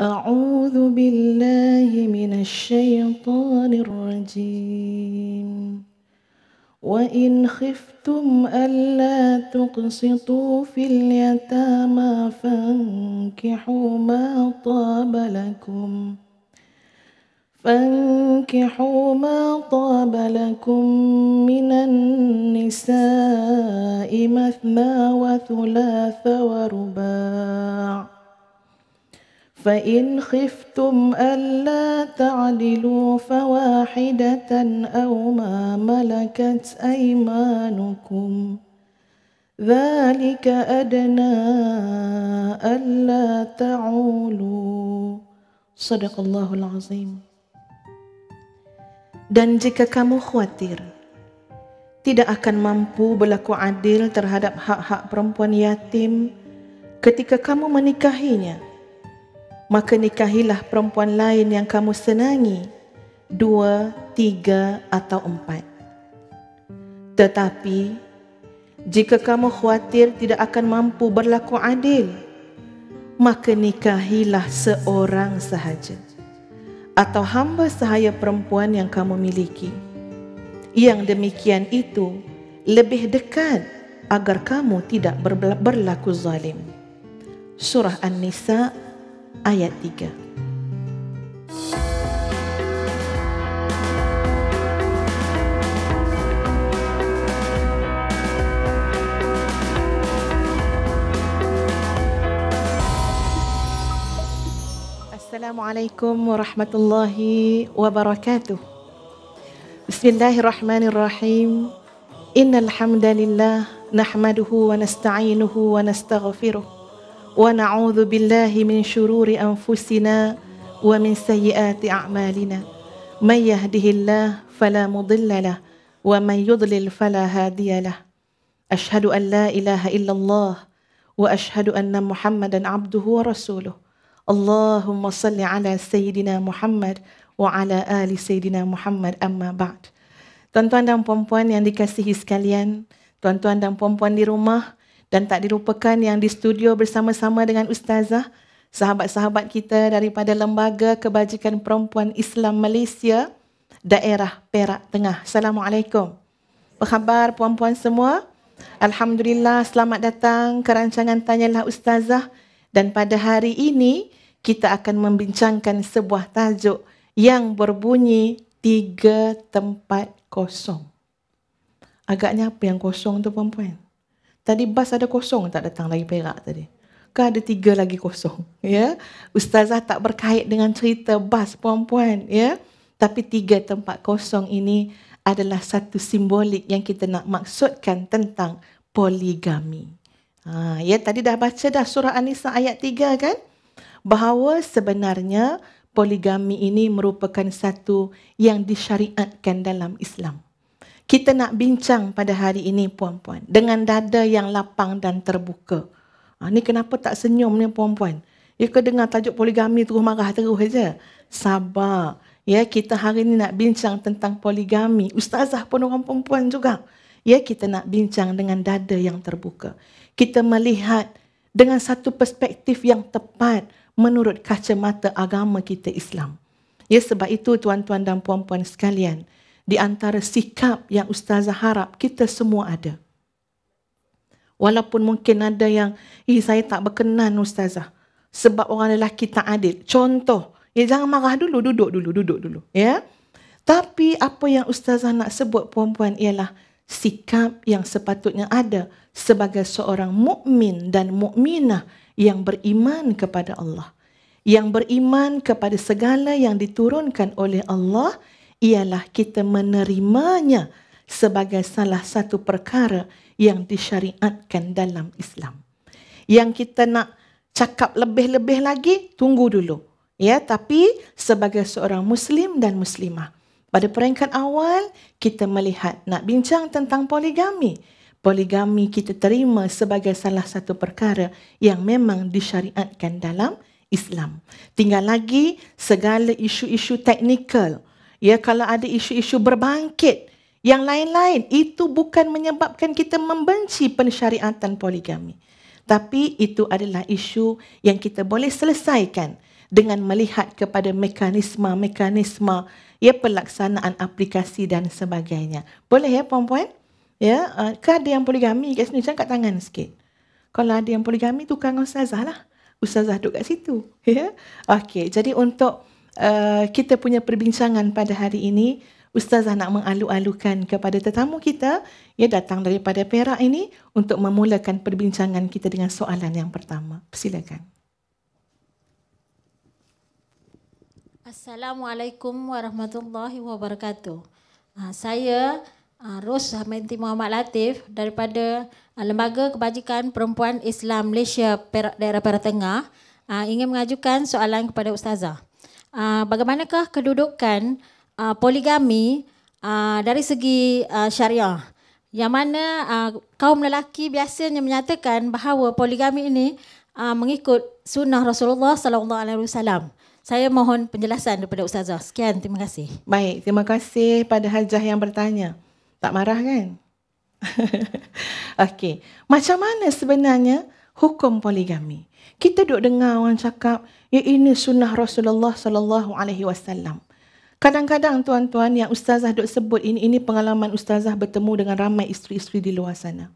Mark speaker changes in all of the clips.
Speaker 1: أعوذ بالله من الشيطان الرجيم وإن خفتم ألا تقسطوا في اليتامى فانكحوا ما طاب لكم فانكحوا ما طاب لكم من النساء مثنى وثلاث ورباع فإن خفتم ألا تعدلوا فواحدة أو ما ملكت أيمانكم ذلك أدنى ألا تعولوا صدق الله العظيم Dan jika kamu khawatir tidak akan mampu berlaku adil terhadap hak-hak perempuan yatim ketika kamu menikahinya, maka nikahilah perempuan lain yang kamu senangi dua, tiga atau empat. Tetapi, jika kamu khawatir tidak akan mampu berlaku adil, maka nikahilah seorang sahaja atau hamba sahaya perempuan yang kamu miliki. Yang demikian itu lebih dekat agar kamu tidak berlaku zalim. Surah An-Nisa ayat 3. السلام عليكم ورحمة الله وبركاته. بسم الله الرحمن الرحيم. إن الحمد لله نحمده ونستعينه ونستغفره. ونعوذ بالله من شرور انفسنا ومن سيئات اعمالنا من يهده الله فلا مضل له ومن يضلل فلا هادي له اشهد ان لا اله الا الله واشهد ان محمدا عبده ورسوله اللهم صل على سيدنا محمد وعلى ال سيدنا محمد اما بعد Tuan-tuan dan puan-puan yang dikasihi sekalian, tuan-tuan dan puan-puan di rumah, dan tak dilupakan yang di studio bersama-sama dengan ustazah sahabat-sahabat kita daripada Lembaga Kebajikan Perempuan Islam Malaysia daerah Perak Tengah. Assalamualaikum. Apa khabar puan-puan semua? Alhamdulillah selamat datang ke rancangan Tanyalah Ustazah dan pada hari ini kita akan membincangkan sebuah tajuk yang berbunyi tiga tempat kosong. Agaknya apa yang kosong tu puan-puan? Tadi bas ada kosong tak datang lagi Perak tadi. Ke ada tiga lagi kosong. Ya. Ustazah tak berkait dengan cerita bas puan-puan. Ya. Tapi tiga tempat kosong ini adalah satu simbolik yang kita nak maksudkan tentang poligami. Ha, ya tadi dah baca dah surah An-Nisa ayat tiga kan? Bahawa sebenarnya poligami ini merupakan satu yang disyariatkan dalam Islam kita nak bincang pada hari ini puan-puan dengan dada yang lapang dan terbuka. Ha, ni kenapa tak senyum ni puan-puan? Ya ke dengar tajuk poligami terus marah terus saja? Sabar. Ya kita hari ini nak bincang tentang poligami. Ustazah pun orang perempuan juga. Ya kita nak bincang dengan dada yang terbuka. Kita melihat dengan satu perspektif yang tepat menurut kacamata agama kita Islam. Ya sebab itu tuan-tuan dan puan-puan sekalian, di antara sikap yang ustazah harap kita semua ada. Walaupun mungkin ada yang, eh saya tak berkenan ustazah. Sebab orang lelaki tak adil. Contoh, ya jangan marah dulu, duduk dulu, duduk dulu. ya. Tapi apa yang ustazah nak sebut puan ialah sikap yang sepatutnya ada sebagai seorang mukmin dan mukminah yang beriman kepada Allah. Yang beriman kepada segala yang diturunkan oleh Allah ialah kita menerimanya sebagai salah satu perkara yang disyariatkan dalam Islam. Yang kita nak cakap lebih-lebih lagi, tunggu dulu. Ya, tapi sebagai seorang Muslim dan Muslimah, pada peringkat awal kita melihat nak bincang tentang poligami. Poligami kita terima sebagai salah satu perkara yang memang disyariatkan dalam Islam. Tinggal lagi segala isu-isu teknikal. Ya kalau ada isu-isu berbangkit yang lain-lain itu bukan menyebabkan kita membenci pensyariatan poligami. Tapi itu adalah isu yang kita boleh selesaikan dengan melihat kepada mekanisme-mekanisme ya pelaksanaan aplikasi dan sebagainya. Boleh ya puan-puan? Ya, uh, ada yang poligami kat sini jangan kat tangan sikit. Kalau ada yang poligami tukang ustazah lah. Ustazah duduk kat situ. Ya. Okey, jadi untuk Eh, kita punya perbincangan pada hari ini. Ustazah nak mengalu-alukan kepada tetamu kita yang datang daripada Perak ini untuk memulakan perbincangan kita dengan soalan yang pertama. Silakan. Assalamualaikum warahmatullahi wabarakatuh. Ah, saya ah, Ros Hamenti Muhammad Latif daripada ah, Lembaga Kebajikan Perempuan Islam Malaysia Perak, daerah Perak Tengah ingin mengajukan soalan kepada Ustazah. Ah, bagaimanakah kedudukan uh, poligami uh, dari segi uh, syariah? Yang mana uh, kaum lelaki biasanya menyatakan bahawa poligami ini uh, mengikut sunnah Rasulullah sallallahu alaihi wasallam. Saya mohon penjelasan daripada ustazah. Sekian, terima kasih. Baik, terima kasih pada hajah yang bertanya. Tak marah kan? Okey. Macam mana sebenarnya hukum poligami? kita duk dengar orang cakap ya ini sunnah Rasulullah sallallahu alaihi wasallam. Kadang-kadang tuan-tuan yang ustazah duk sebut ini ini pengalaman ustazah bertemu dengan ramai isteri-isteri di luar sana.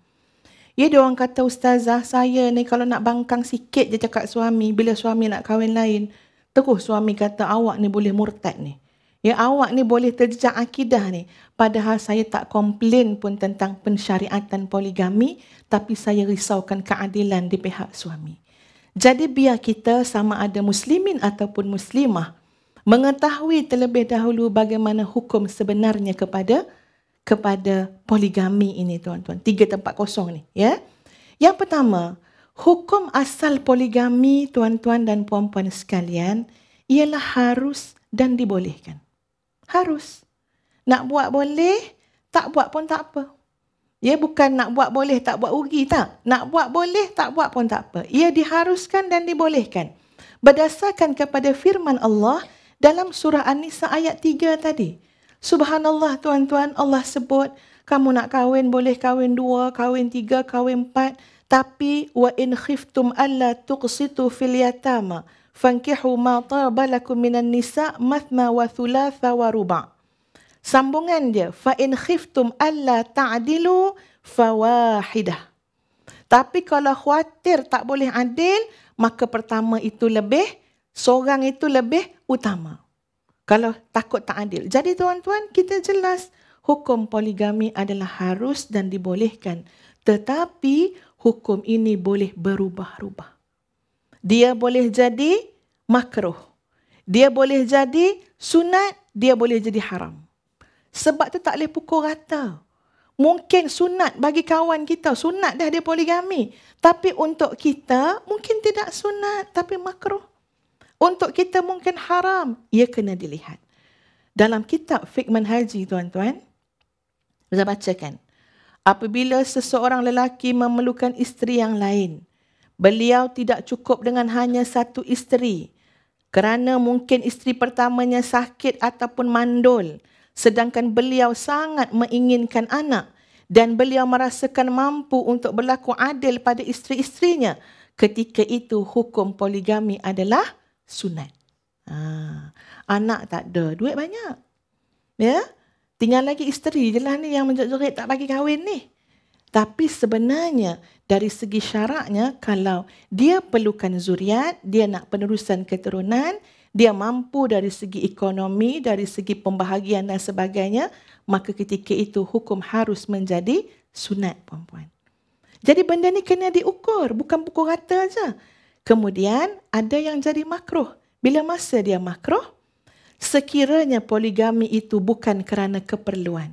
Speaker 1: Ya dia orang kata ustazah saya ni kalau nak bangkang sikit je cakap suami bila suami nak kahwin lain terus suami kata awak ni boleh murtad ni. Ya awak ni boleh terjejak akidah ni. Padahal saya tak komplain pun tentang pensyariatan poligami tapi saya risaukan keadilan di pihak suami. Jadi biar kita sama ada muslimin ataupun muslimah mengetahui terlebih dahulu bagaimana hukum sebenarnya kepada kepada poligami ini tuan-tuan. Tiga tempat kosong ni, ya. Yang pertama, hukum asal poligami tuan-tuan dan puan-puan sekalian ialah harus dan dibolehkan. Harus. Nak buat boleh, tak buat pun tak apa. Ia bukan nak buat boleh tak buat rugi tak. Nak buat boleh tak buat pun tak apa. Ia diharuskan dan dibolehkan. Berdasarkan kepada firman Allah dalam surah An-Nisa ayat 3 tadi. Subhanallah tuan-tuan Allah sebut kamu nak kahwin boleh kahwin dua, kahwin tiga, kahwin empat. Tapi wa in khiftum alla tuqsitu fil yatama fankihu ma taraba lakum minan nisa mathna wa thulatha wa ruba'. Sambungan dia, fa in khiftum alla ta'dilu fawahidah. Tapi kalau khawatir tak boleh adil, maka pertama itu lebih, seorang itu lebih utama. Kalau takut tak adil. Jadi tuan-tuan, kita jelas hukum poligami adalah harus dan dibolehkan. Tetapi hukum ini boleh berubah-ubah. Dia boleh jadi makruh. Dia boleh jadi sunat, dia boleh jadi haram. Sebab tu tak boleh pukul rata. Mungkin sunat bagi kawan kita. Sunat dah dia poligami. Tapi untuk kita, mungkin tidak sunat. Tapi makruh. Untuk kita mungkin haram. Ia kena dilihat. Dalam kitab Fikman Haji, tuan-tuan. Saya kan? Apabila seseorang lelaki memerlukan isteri yang lain. Beliau tidak cukup dengan hanya satu isteri. Kerana mungkin isteri pertamanya sakit ataupun mandul. Mandul sedangkan beliau sangat menginginkan anak dan beliau merasakan mampu untuk berlaku adil pada isteri-isterinya. Ketika itu hukum poligami adalah sunat. Ha. Anak tak ada, duit banyak. Ya? Tinggal lagi isteri je lah ni yang menjerit-jerit tak bagi kahwin ni. Tapi sebenarnya dari segi syaraknya kalau dia perlukan zuriat, dia nak penerusan keturunan, dia mampu dari segi ekonomi, dari segi pembahagian dan sebagainya, maka ketika itu hukum harus menjadi sunat perempuan. Jadi benda ni kena diukur, bukan pukul rata saja. Kemudian ada yang jadi makruh. Bila masa dia makruh? Sekiranya poligami itu bukan kerana keperluan,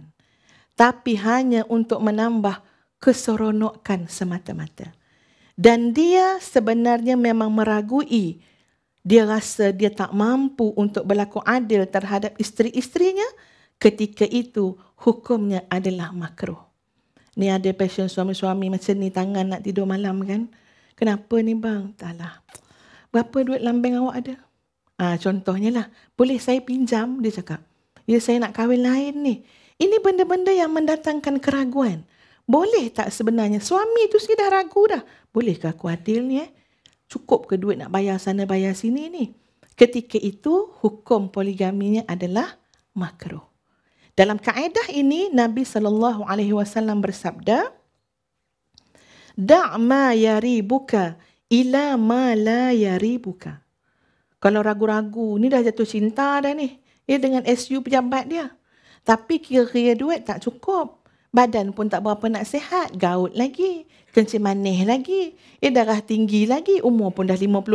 Speaker 1: tapi hanya untuk menambah keseronokan semata-mata. Dan dia sebenarnya memang meragui dia rasa dia tak mampu untuk berlaku adil terhadap isteri-isterinya, ketika itu hukumnya adalah makro. Ni ada passion suami-suami macam ni tangan nak tidur malam kan? Kenapa ni bang? Taklah. Berapa duit lambeng awak ada? Ah ha, contohnya lah. Boleh saya pinjam? Dia cakap. Ya saya nak kahwin lain ni. Ini benda-benda yang mendatangkan keraguan. Boleh tak sebenarnya? Suami tu sudah ragu dah. Bolehkah aku adil ni eh? cukup ke duit nak bayar sana bayar sini ni. Ketika itu hukum poligaminya adalah makruh. Dalam kaedah ini Nabi sallallahu alaihi wasallam bersabda Da'ma yaribuka ila ma la yaribuka. Kalau ragu-ragu, ni dah jatuh cinta dah ni. Ya, dengan SU pejabat dia. Tapi kira-kira duit tak cukup badan pun tak berapa nak sihat, gaut lagi, kencing manis lagi, ya darah tinggi lagi, umur pun dah 55.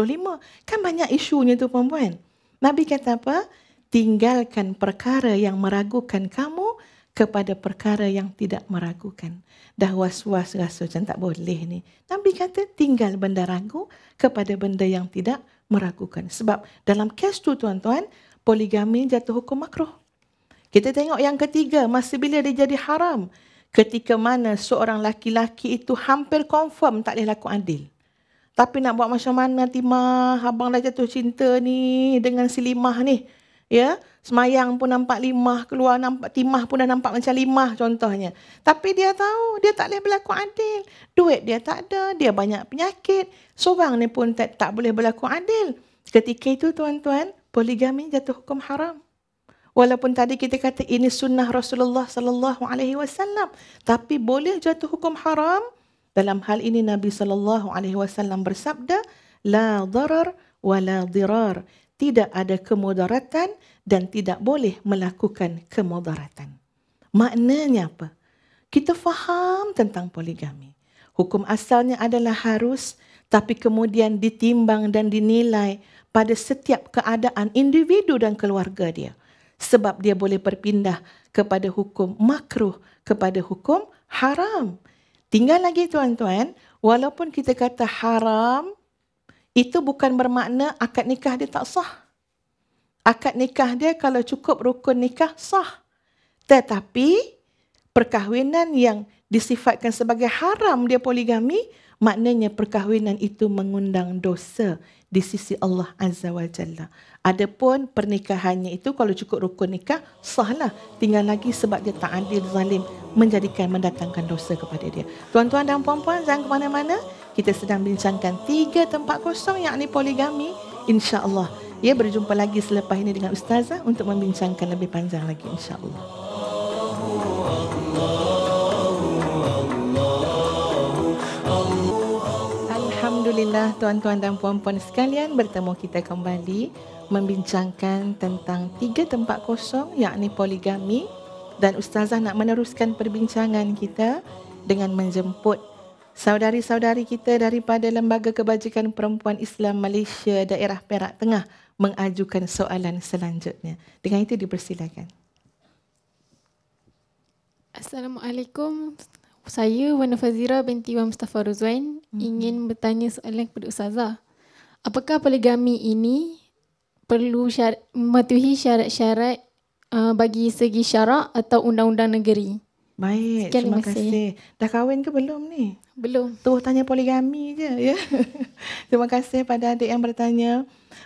Speaker 1: Kan banyak isunya tu perempuan. Nabi kata apa? Tinggalkan perkara yang meragukan kamu kepada perkara yang tidak meragukan. Dah was-was rasa macam tak boleh ni. Nabi kata tinggal benda ragu kepada benda yang tidak meragukan. Sebab dalam kes tu tuan-tuan, poligami jatuh hukum makruh. Kita tengok yang ketiga, masa bila dia jadi haram, ketika mana seorang laki-laki itu hampir confirm tak boleh lakukan adil. Tapi nak buat macam mana nanti mah abang dah jatuh cinta ni dengan si limah ni. Ya, semayang pun nampak limah, keluar nampak timah pun dah nampak macam limah contohnya. Tapi dia tahu dia tak boleh berlaku adil. Duit dia tak ada, dia banyak penyakit. Seorang ni pun tak, tak boleh berlaku adil. Ketika itu tuan-tuan, poligami jatuh hukum haram. Walaupun tadi kita kata ini sunnah Rasulullah sallallahu alaihi wasallam, tapi boleh jatuh hukum haram? Dalam hal ini Nabi sallallahu alaihi wasallam bersabda, la darar wa la dirar. Tidak ada kemudaratan dan tidak boleh melakukan kemudaratan. Maknanya apa? Kita faham tentang poligami. Hukum asalnya adalah harus tapi kemudian ditimbang dan dinilai pada setiap keadaan individu dan keluarga dia sebab dia boleh berpindah kepada hukum makruh kepada hukum haram. Tinggal lagi tuan-tuan, walaupun kita kata haram itu bukan bermakna akad nikah dia tak sah. Akad nikah dia kalau cukup rukun nikah sah. Tetapi perkahwinan yang disifatkan sebagai haram dia poligami maknanya perkahwinan itu mengundang dosa di sisi Allah Azza wa Jalla. Adapun pernikahannya itu kalau cukup rukun nikah, sahlah. Tinggal lagi sebab dia tak adil, zalim, menjadikan, mendatangkan dosa kepada dia. Tuan-tuan dan puan-puan, jangan ke mana-mana. Kita sedang bincangkan tiga tempat kosong, yang ni poligami. InsyaAllah. Ya, berjumpa lagi selepas ini dengan Ustazah untuk membincangkan lebih panjang lagi. InsyaAllah. InsyaAllah. Alhamdulillah tuan-tuan dan puan-puan sekalian bertemu kita kembali membincangkan tentang tiga tempat kosong yakni poligami dan ustazah nak meneruskan perbincangan kita dengan menjemput saudari-saudari kita daripada Lembaga Kebajikan Perempuan Islam Malaysia Daerah Perak Tengah mengajukan soalan selanjutnya. Dengan itu dipersilakan. Assalamualaikum saya Wana Fazira binti Imam Mustafa Ruzwain hmm ingin bertanya soalan kepada Ustazah. Apakah poligami ini perlu syarat, mematuhi syarat-syarat uh, bagi segi syarak atau undang-undang negeri? Baik, Sekian terima kasih. Dah kahwin ke belum ni? Belum. Tuh tanya poligami je. Ya? terima kasih pada adik yang bertanya.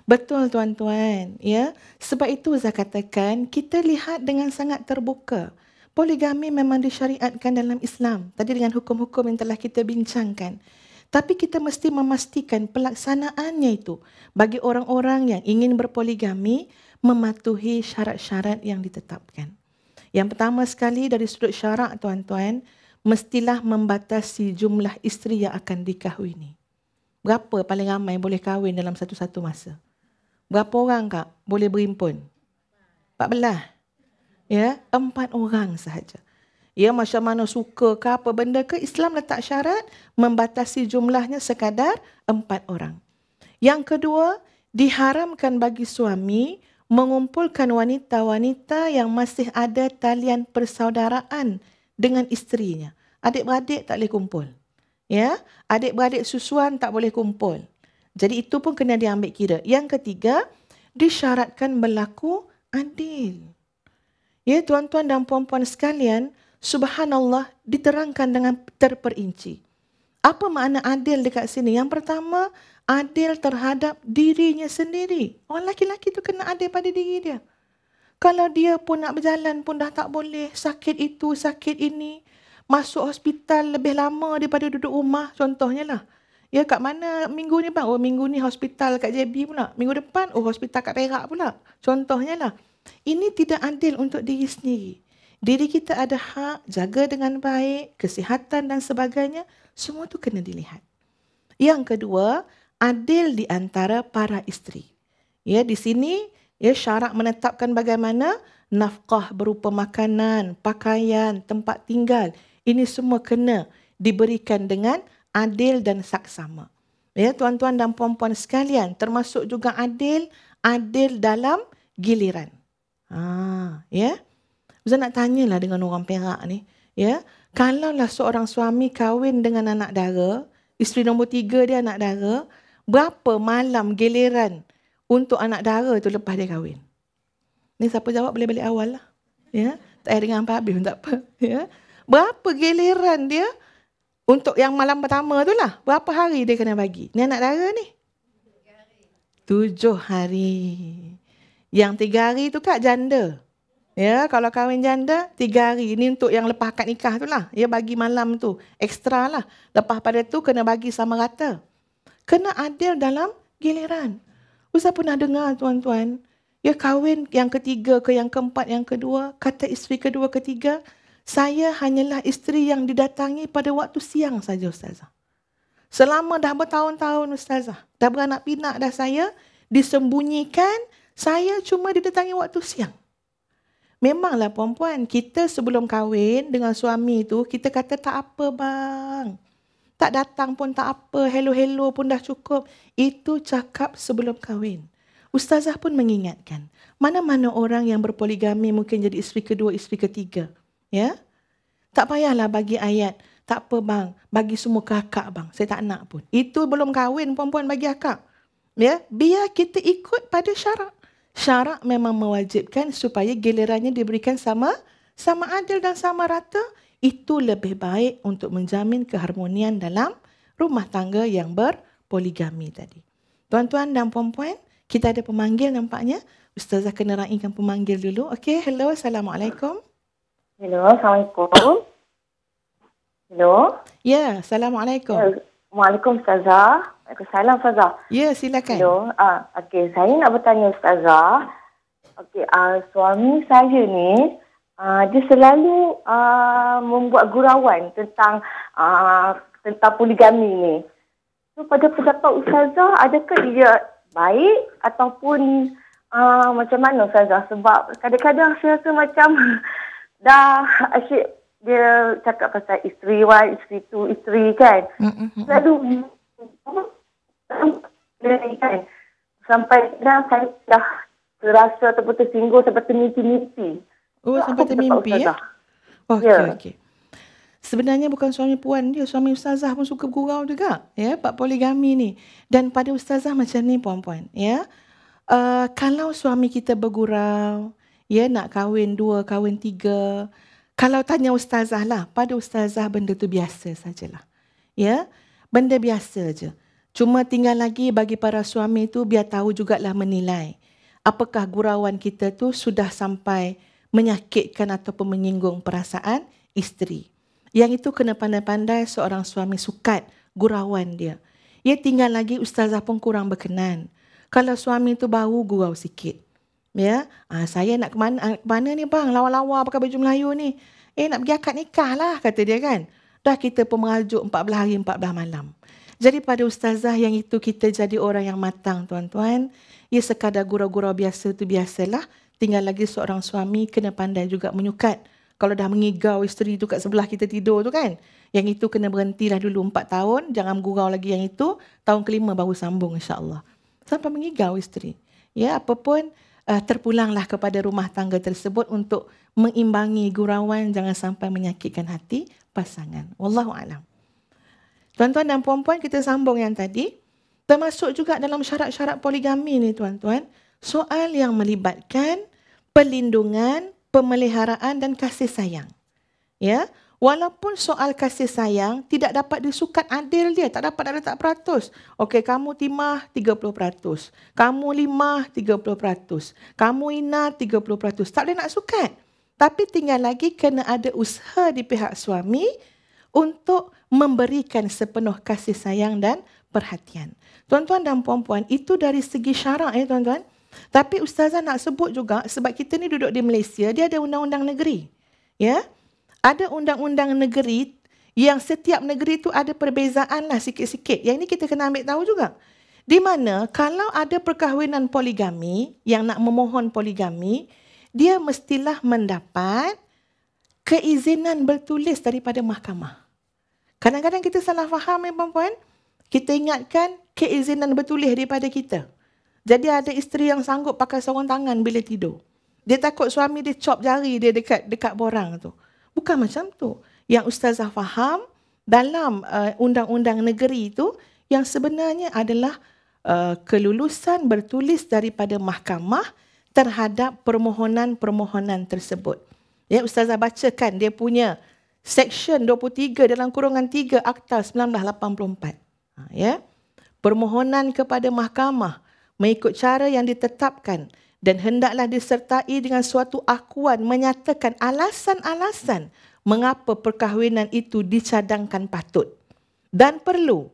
Speaker 1: Betul tuan-tuan. Ya? Sebab itu saya katakan, kita lihat dengan sangat terbuka poligami memang disyariatkan dalam Islam tadi dengan hukum-hukum yang telah kita bincangkan tapi kita mesti memastikan pelaksanaannya itu bagi orang-orang yang ingin berpoligami mematuhi syarat-syarat yang ditetapkan yang pertama sekali dari sudut syarat tuan-tuan mestilah membatasi jumlah isteri yang akan dikahwini berapa paling ramai boleh kahwin dalam satu-satu masa berapa orang kak boleh berimpun 14 ya empat orang sahaja ya macam mana suka ke apa benda ke Islam letak syarat membatasi jumlahnya sekadar empat orang yang kedua diharamkan bagi suami mengumpulkan wanita-wanita yang masih ada talian persaudaraan dengan isterinya adik-beradik tak boleh kumpul ya adik-beradik susuan tak boleh kumpul jadi itu pun kena diambil kira yang ketiga disyaratkan berlaku adil. Ya tuan-tuan dan puan-puan sekalian, subhanallah diterangkan dengan terperinci. Apa makna adil dekat sini? Yang pertama, adil terhadap dirinya sendiri. Orang laki-laki tu kena adil pada diri dia. Kalau dia pun nak berjalan pun dah tak boleh, sakit itu, sakit ini, masuk hospital lebih lama daripada duduk rumah, contohnya lah. Ya, kat mana minggu ni bang? Oh, minggu ni hospital kat JB pula. Minggu depan, oh hospital kat Perak pula. Contohnya lah. Ini tidak adil untuk diri sendiri. Diri kita ada hak jaga dengan baik, kesihatan dan sebagainya, semua tu kena dilihat. Yang kedua, adil di antara para isteri. Ya, di sini ya syarat menetapkan bagaimana nafkah berupa makanan, pakaian, tempat tinggal, ini semua kena diberikan dengan adil dan saksama. Ya, tuan-tuan dan puan-puan sekalian, termasuk juga adil adil dalam giliran. Ha, ya. Ustaz nak tanyalah dengan orang Perak ni, ya. Kalau lah seorang suami kahwin dengan anak dara, isteri nombor tiga dia anak dara, berapa malam giliran untuk anak dara tu lepas dia kahwin? Ni siapa jawab boleh balik awal lah. Ya. Tak ada dengan habis pun tak apa. Ya. Berapa giliran dia untuk yang malam pertama tu lah. Berapa hari dia kena bagi? Ni anak dara ni. Tujuh hari. Yang tiga hari tu kak janda. Ya, kalau kahwin janda, tiga hari. Ini untuk yang lepas akad nikah tu lah. Ya, bagi malam tu. Ekstra lah. Lepas pada tu, kena bagi sama rata. Kena adil dalam giliran. Ustaz pun dah dengar, tuan-tuan. Ya, kahwin yang ketiga ke yang keempat, yang kedua. Kata isteri kedua, ketiga. Saya hanyalah isteri yang didatangi pada waktu siang saja, Ustazah. Selama dah bertahun-tahun, Ustazah. Dah beranak pinak dah saya. Disembunyikan saya cuma didatangi waktu siang. Memanglah puan kita sebelum kahwin dengan suami tu, kita kata tak apa bang. Tak datang pun tak apa, hello-hello pun dah cukup. Itu cakap sebelum kahwin. Ustazah pun mengingatkan, mana-mana orang yang berpoligami mungkin jadi isteri kedua, isteri ketiga. ya? Tak payahlah bagi ayat, tak apa bang, bagi semua kakak bang, saya tak nak pun. Itu belum kahwin puan bagi akak. Ya? Biar kita ikut pada syarat syarak memang mewajibkan supaya gilirannya diberikan sama sama adil dan sama rata itu lebih baik untuk menjamin keharmonian dalam rumah tangga yang berpoligami tadi. Tuan-tuan dan puan-puan, kita ada pemanggil nampaknya. Ustazah kena raikan pemanggil dulu. Okey, hello, assalamualaikum. Hello, assalamualaikum. Hello. Ya, yeah, assalamualaikum. Ya, waalaikumsalam. Okay, salam Faza. Ya, yeah, silakan. Hello. Ah, uh, okey, saya nak bertanya Ustazah. Okey, ah, suami saya ni ah, dia selalu uh, membuat gurauan tentang uh, tentang poligami ni. So, pada pendapat Ustazah, adakah dia baik ataupun uh, macam mana Ustazah? Sebab kadang-kadang saya rasa macam dah asyik dia cakap pasal isteri one, isteri tu, isteri kan. Selalu sampai dah saya dah terasa ataupun tersinggung oh, sampai termimpi-mimpi. Eh? Oh, so, sampai termimpi ya? Oh, okay, okay. Sebenarnya bukan suami puan dia, suami ustazah pun suka bergurau juga. Ya, pak poligami ni. Dan pada ustazah macam ni puan-puan, ya. Uh, kalau suami kita bergurau, ya nak kahwin dua, kahwin tiga. Kalau tanya ustazah lah, pada ustazah benda tu biasa sajalah. Ya, benda biasa je. Cuma tinggal lagi bagi para suami tu biar tahu juga lah menilai apakah gurauan kita tu sudah sampai menyakitkan ataupun menyinggung perasaan isteri. Yang itu kena pandai-pandai seorang suami sukat gurauan dia. Ia tinggal lagi ustazah pun kurang berkenan. Kalau suami tu bau gurau sikit. Ya, ah, saya nak ke mana, ah, ke mana ni bang? Lawa-lawa pakai baju Melayu ni. Eh nak pergi akad nikah lah kata dia kan. Dah kita pun merajuk 14 hari 14 malam. Jadi pada ustazah yang itu kita jadi orang yang matang tuan-tuan. Ia sekadar gurau-gurau biasa itu biasalah. Tinggal lagi seorang suami kena pandai juga menyukat. Kalau dah mengigau isteri itu kat sebelah kita tidur tu kan. Yang itu kena berhenti dah dulu 4 tahun. Jangan gurau lagi yang itu. Tahun kelima baru sambung insyaAllah. Sampai mengigau isteri. Ya apapun uh, eh, terpulanglah kepada rumah tangga tersebut untuk mengimbangi gurauan. Jangan sampai menyakitkan hati pasangan. Wallahu Wallahu'alam. Tuan-tuan dan puan-puan, kita sambung yang tadi. Termasuk juga dalam syarat-syarat poligami ni tuan-tuan. Soal yang melibatkan pelindungan, pemeliharaan dan kasih sayang. Ya, Walaupun soal kasih sayang tidak dapat disukat adil dia, tak dapat ada tak peratus. Okey, kamu timah 30%, peratus, kamu limah 30%, peratus, kamu inah 30%. peratus Tak boleh nak sukat. Tapi tinggal lagi kena ada usaha di pihak suami untuk memberikan sepenuh kasih sayang dan perhatian. Tuan-tuan dan puan-puan, itu dari segi syarak ya tuan-tuan. Tapi ustazah nak sebut juga sebab kita ni duduk di Malaysia, dia ada undang-undang negeri. Ya. Ada undang-undang negeri yang setiap negeri tu ada perbezaan lah sikit-sikit. Yang ini kita kena ambil tahu juga. Di mana kalau ada perkahwinan poligami yang nak memohon poligami, dia mestilah mendapat keizinan bertulis daripada mahkamah. Kadang-kadang kita salah faham, ya, perempuan. Kita ingatkan keizinan bertulis daripada kita. Jadi ada isteri yang sanggup pakai sorong tangan bila tidur. Dia takut suami dia cop jari dia dekat dekat borang tu. Bukan macam tu. Yang ustazah faham dalam uh, undang-undang negeri itu yang sebenarnya adalah uh, kelulusan bertulis daripada mahkamah terhadap permohonan-permohonan tersebut. Ya ustazah bacakan dia punya Section 23 dalam kurungan 3 Akta 1984. Ha, ya. Permohonan kepada mahkamah mengikut cara yang ditetapkan dan hendaklah disertai dengan suatu akuan menyatakan alasan-alasan mengapa perkahwinan itu dicadangkan patut dan perlu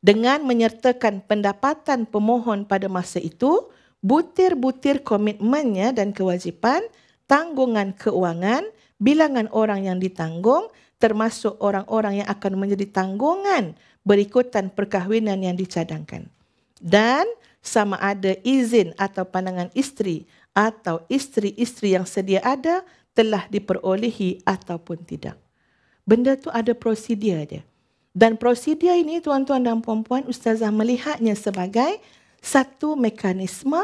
Speaker 1: dengan menyertakan pendapatan pemohon pada masa itu, butir-butir komitmennya dan kewajipan, tanggungan keuangan, bilangan orang yang ditanggung termasuk orang-orang yang akan menjadi tanggungan berikutan perkahwinan yang dicadangkan. Dan sama ada izin atau pandangan isteri atau isteri-isteri yang sedia ada telah diperolehi ataupun tidak. Benda tu ada prosedur dia. Dan prosedur ini tuan-tuan dan puan-puan ustazah melihatnya sebagai satu mekanisme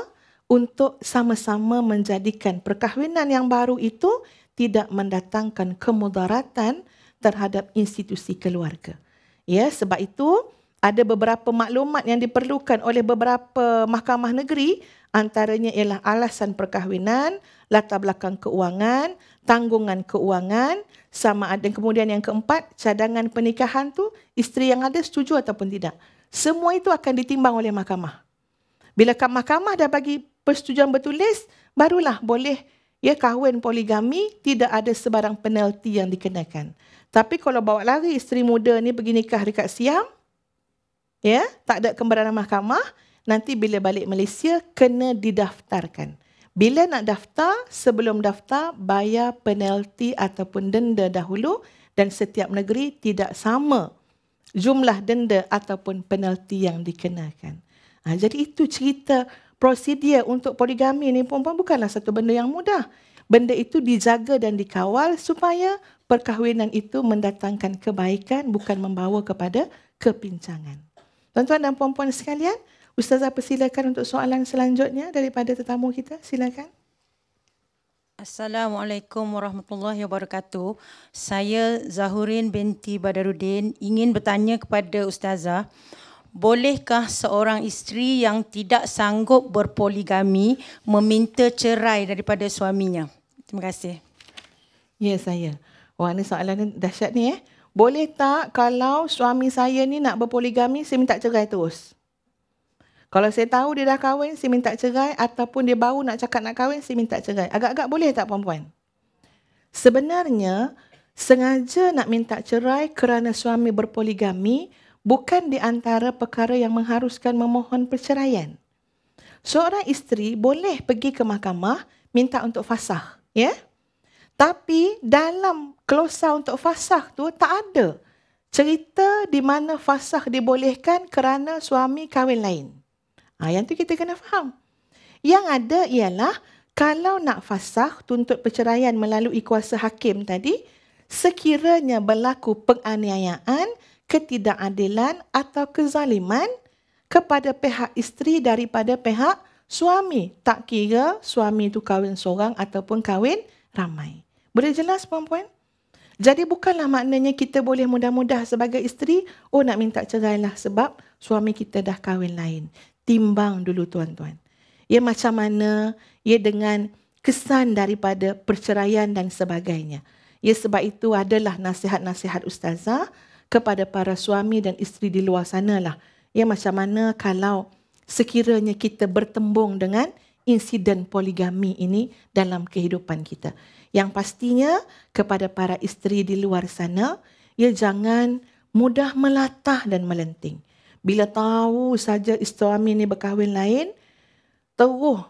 Speaker 1: untuk sama-sama menjadikan perkahwinan yang baru itu tidak mendatangkan kemudaratan terhadap institusi keluarga. Ya, sebab itu ada beberapa maklumat yang diperlukan oleh beberapa mahkamah negeri antaranya ialah alasan perkahwinan, latar belakang keuangan, tanggungan keuangan, sama ada dan kemudian yang keempat, cadangan pernikahan tu isteri yang ada setuju ataupun tidak. Semua itu akan ditimbang oleh mahkamah. Bila mahkamah dah bagi persetujuan bertulis, barulah boleh Ya, kahwin poligami tidak ada sebarang penalti yang dikenakan. Tapi kalau bawa lari isteri muda ni pergi nikah dekat Siam, ya, tak ada kembaran mahkamah, nanti bila balik Malaysia kena didaftarkan. Bila nak daftar, sebelum daftar bayar penalti ataupun denda dahulu dan setiap negeri tidak sama jumlah denda ataupun penalti yang dikenakan. Ha, jadi itu cerita prosedur untuk poligami ni perempuan bukanlah satu benda yang mudah. Benda itu dijaga dan dikawal supaya perkahwinan itu mendatangkan kebaikan bukan membawa kepada kepincangan. Tuan-tuan dan puan-puan sekalian, Ustazah persilakan untuk soalan selanjutnya daripada tetamu kita. Silakan. Assalamualaikum warahmatullahi wabarakatuh. Saya Zahurin binti Badarudin ingin bertanya kepada Ustazah. Bolehkah seorang isteri yang tidak sanggup berpoligami meminta cerai daripada suaminya? Terima kasih. Ya, saya. Wah, ini soalan ni dahsyat ni eh. Boleh tak kalau suami saya ni nak berpoligami, saya minta cerai terus? Kalau saya tahu dia dah kahwin, saya minta cerai. Ataupun dia baru nak cakap nak kahwin, saya minta cerai. Agak-agak boleh tak perempuan? Sebenarnya, sengaja nak minta cerai kerana suami berpoligami, bukan di antara perkara yang mengharuskan memohon perceraian. Seorang isteri boleh pergi ke mahkamah minta untuk fasah, ya? Yeah? Tapi dalam klosa untuk fasah tu tak ada cerita di mana fasah dibolehkan kerana suami kahwin lain. Ha, yang tu kita kena faham. Yang ada ialah kalau nak fasah tuntut perceraian melalui kuasa hakim tadi, sekiranya berlaku penganiayaan, ketidakadilan atau kezaliman kepada pihak isteri daripada pihak suami. Tak kira suami itu kahwin seorang ataupun kahwin ramai. Boleh jelas perempuan? Jadi bukanlah maknanya kita boleh mudah-mudah sebagai isteri, oh nak minta cerai lah sebab suami kita dah kahwin lain. Timbang dulu tuan-tuan. Ia macam mana, ia dengan kesan daripada perceraian dan sebagainya. Ia sebab itu adalah nasihat-nasihat ustazah, kepada para suami dan isteri di luar sana lah. Ya macam mana kalau sekiranya kita bertembung dengan insiden poligami ini dalam kehidupan kita. Yang pastinya kepada para isteri di luar sana, ya jangan mudah melatah dan melenting. Bila tahu saja suami ni berkahwin lain, teruh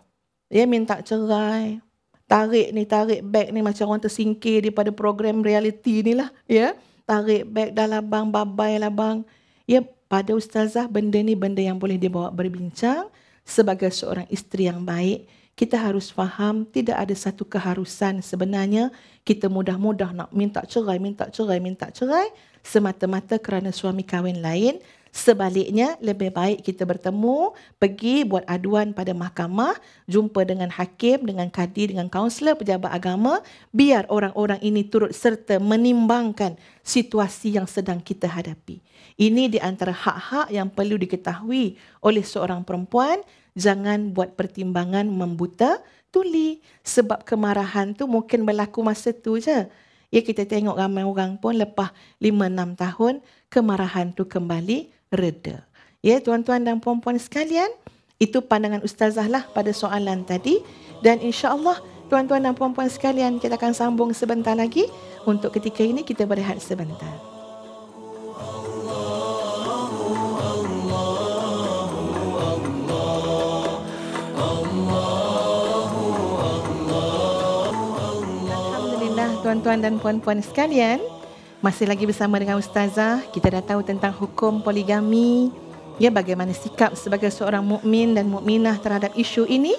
Speaker 1: ya minta cerai, tarik ni tarik back ni macam orang tersingkir daripada program reality ni lah ya. Yeah? tarik beg dalam bang, babai lah bang. Ya, pada ustazah benda ni benda yang boleh dibawa berbincang. Sebagai seorang isteri yang baik, kita harus faham tidak ada satu keharusan sebenarnya kita mudah-mudah nak minta cerai, minta cerai, minta cerai semata-mata kerana suami kahwin lain Sebaliknya, lebih baik kita bertemu, pergi buat aduan pada mahkamah, jumpa dengan hakim, dengan kadi, dengan kaunselor, pejabat agama, biar orang-orang ini turut serta menimbangkan situasi yang sedang kita hadapi. Ini di antara hak-hak yang perlu diketahui oleh seorang perempuan, jangan buat pertimbangan membuta tuli sebab kemarahan tu mungkin berlaku masa tu je. Ya kita tengok ramai orang pun lepas 5 6 tahun kemarahan tu kembali reda. Ya, tuan-tuan dan puan-puan sekalian, itu pandangan ustazah lah pada soalan tadi dan insya-Allah tuan-tuan dan puan-puan sekalian, kita akan sambung sebentar lagi. Untuk ketika ini kita berehat sebentar. Tuan-tuan dan puan-puan sekalian, masih lagi bersama dengan Ustazah, kita dah tahu tentang hukum poligami, ya bagaimana sikap sebagai seorang mukmin dan mukminah terhadap isu ini.